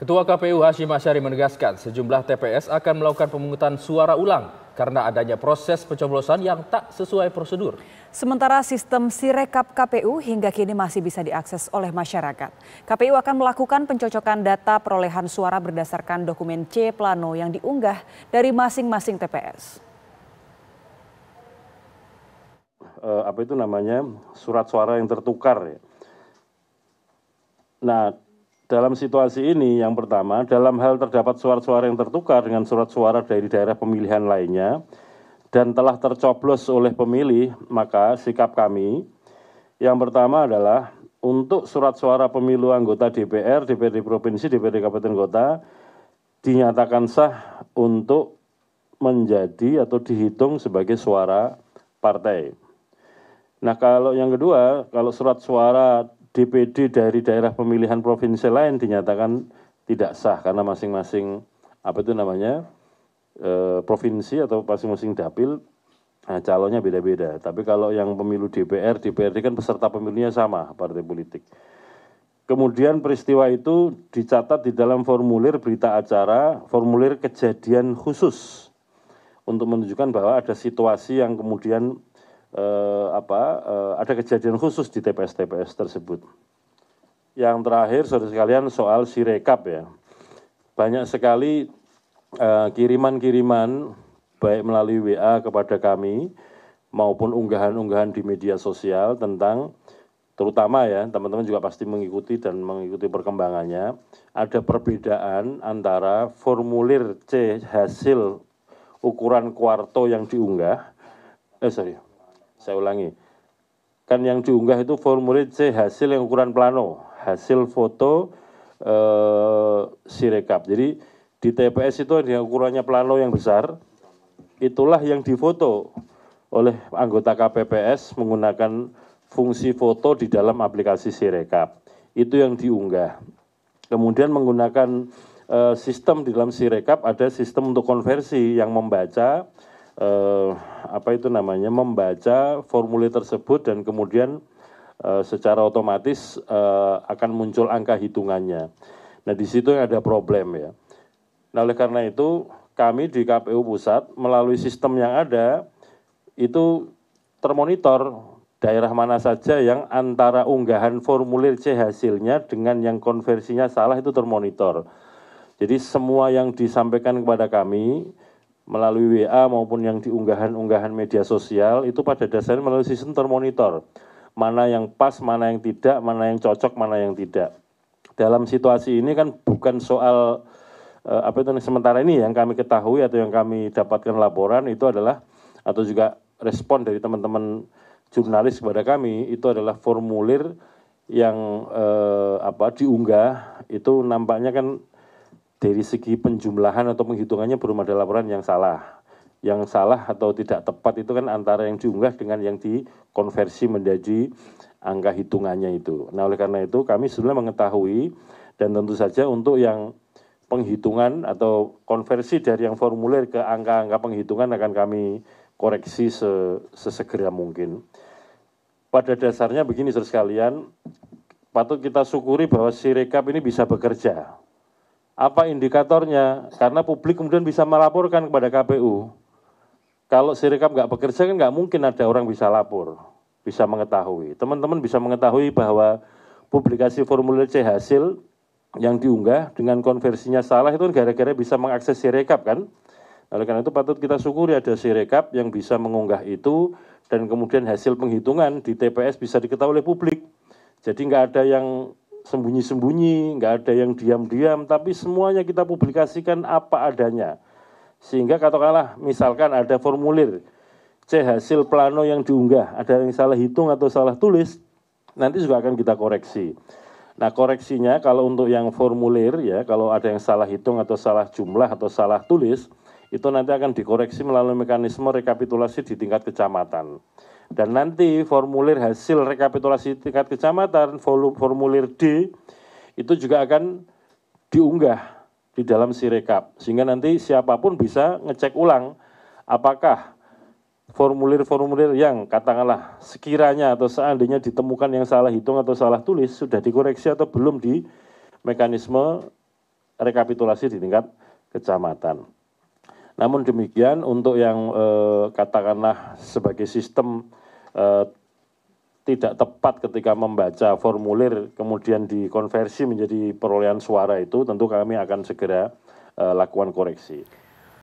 Ketua KPU Hashim Asyari menegaskan sejumlah TPS akan melakukan pemungutan suara ulang karena adanya proses pencoblosan yang tak sesuai prosedur. Sementara sistem Sirekap KPU hingga kini masih bisa diakses oleh masyarakat. KPU akan melakukan pencocokan data perolehan suara berdasarkan dokumen C plano yang diunggah dari masing-masing TPS. Eh, apa itu namanya? Surat suara yang tertukar ya. Nah, dalam situasi ini, yang pertama, dalam hal terdapat suara-suara yang tertukar dengan surat suara dari daerah pemilihan lainnya dan telah tercoblos oleh pemilih, maka sikap kami yang pertama adalah untuk surat suara pemilu anggota DPR, DPRD Provinsi, DPRD Kabupaten Kota dinyatakan sah untuk menjadi atau dihitung sebagai suara partai. Nah, kalau yang kedua, kalau surat suara DPD dari daerah pemilihan provinsi lain dinyatakan tidak sah karena masing-masing apa itu namanya e, provinsi atau masing-masing dapil nah, calonnya beda-beda. Tapi kalau yang pemilu DPR, DPRD kan peserta pemilunya sama partai politik. Kemudian peristiwa itu dicatat di dalam formulir berita acara, formulir kejadian khusus untuk menunjukkan bahwa ada situasi yang kemudian eh, apa eh, ada kejadian khusus di TPS-TPS tersebut. Yang terakhir saudara sekalian soal sirekap ya. Banyak sekali eh, kiriman-kiriman eh, baik melalui WA kepada kami maupun unggahan-unggahan di media sosial tentang terutama ya teman-teman juga pasti mengikuti dan mengikuti perkembangannya ada perbedaan antara formulir C hasil ukuran kuarto yang diunggah eh sorry saya ulangi. Kan yang diunggah itu formulir C hasil yang ukuran plano, hasil foto eh, sirekap. Jadi di TPS itu ada yang ukurannya plano yang besar, itulah yang difoto oleh anggota KPPS menggunakan fungsi foto di dalam aplikasi Sirekap. Itu yang diunggah. Kemudian menggunakan e, sistem di dalam Sirekap ada sistem untuk konversi yang membaca Eh, apa itu namanya membaca formulir tersebut dan kemudian eh, secara otomatis eh, akan muncul angka hitungannya. Nah di situ ada problem ya. Nah oleh karena itu kami di KPU pusat melalui sistem yang ada itu termonitor daerah mana saja yang antara unggahan formulir C hasilnya dengan yang konversinya salah itu termonitor. Jadi semua yang disampaikan kepada kami melalui WA maupun yang diunggahan-unggahan media sosial itu pada dasarnya melalui sistem termonitor mana yang pas, mana yang tidak, mana yang cocok, mana yang tidak. Dalam situasi ini kan bukan soal eh, apa itu sementara ini yang kami ketahui atau yang kami dapatkan laporan itu adalah atau juga respon dari teman-teman jurnalis kepada kami itu adalah formulir yang eh, apa diunggah itu nampaknya kan dari segi penjumlahan atau penghitungannya belum ada laporan yang salah. Yang salah atau tidak tepat itu kan antara yang diunggah dengan yang dikonversi menjadi angka hitungannya itu. Nah, oleh karena itu kami sebenarnya mengetahui dan tentu saja untuk yang penghitungan atau konversi dari yang formulir ke angka-angka penghitungan akan kami koreksi sesegera mungkin. Pada dasarnya begini saudara sekalian, patut kita syukuri bahwa Sirekap ini bisa bekerja apa indikatornya? Karena publik kemudian bisa melaporkan kepada KPU. Kalau Sirekap nggak bekerja kan nggak mungkin ada orang bisa lapor, bisa mengetahui. Teman-teman bisa mengetahui bahwa publikasi formulir C hasil yang diunggah dengan konversinya salah itu kan gara-gara bisa mengakses Sirekap kan. Oleh karena itu patut kita syukuri ada Sirekap yang bisa mengunggah itu dan kemudian hasil penghitungan di TPS bisa diketahui oleh publik. Jadi nggak ada yang sembunyi-sembunyi, nggak ada yang diam-diam, tapi semuanya kita publikasikan apa adanya. Sehingga katakanlah misalkan ada formulir C hasil plano yang diunggah, ada yang salah hitung atau salah tulis, nanti juga akan kita koreksi. Nah koreksinya kalau untuk yang formulir ya, kalau ada yang salah hitung atau salah jumlah atau salah tulis, itu nanti akan dikoreksi melalui mekanisme rekapitulasi di tingkat kecamatan. Dan nanti formulir hasil rekapitulasi tingkat kecamatan, volume formulir D itu juga akan diunggah di dalam Sirekap sehingga nanti siapapun bisa ngecek ulang apakah formulir-formulir yang katakanlah sekiranya atau seandainya ditemukan yang salah hitung atau salah tulis sudah dikoreksi atau belum di mekanisme rekapitulasi di tingkat kecamatan. Namun demikian untuk yang eh, katakanlah sebagai sistem Eh, tidak tepat ketika membaca formulir kemudian dikonversi menjadi perolehan suara itu tentu kami akan segera eh, lakukan koreksi